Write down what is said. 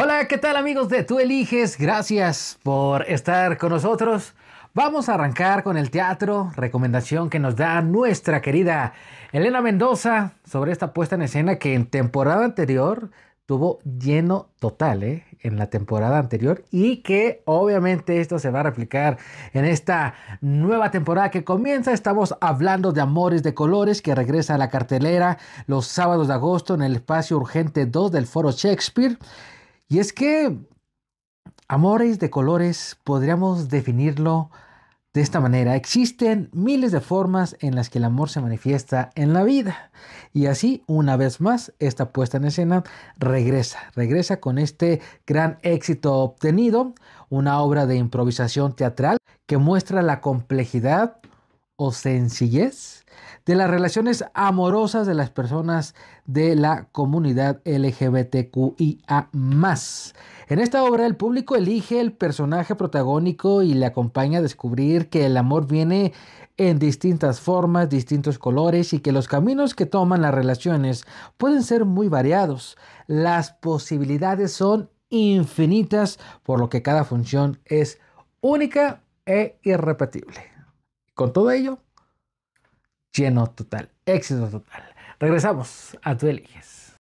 Hola, ¿qué tal amigos de Tú Eliges? Gracias por estar con nosotros. Vamos a arrancar con el teatro, recomendación que nos da nuestra querida Elena Mendoza sobre esta puesta en escena que en temporada anterior tuvo lleno total, ¿eh? en la temporada anterior y que obviamente esto se va a replicar en esta nueva temporada que comienza. Estamos hablando de Amores de Colores que regresa a la cartelera los sábados de agosto en el espacio urgente 2 del Foro Shakespeare. Y es que amores de colores podríamos definirlo de esta manera. Existen miles de formas en las que el amor se manifiesta en la vida. Y así, una vez más, esta puesta en escena regresa, regresa con este gran éxito obtenido, una obra de improvisación teatral que muestra la complejidad o sencillez de las relaciones amorosas de las personas de la comunidad LGBTQIA. En esta obra el público elige el personaje protagónico y le acompaña a descubrir que el amor viene en distintas formas, distintos colores y que los caminos que toman las relaciones pueden ser muy variados. Las posibilidades son infinitas, por lo que cada función es única e irrepetible. Con todo ello, lleno total, éxito total. Regresamos a Tu Eliges.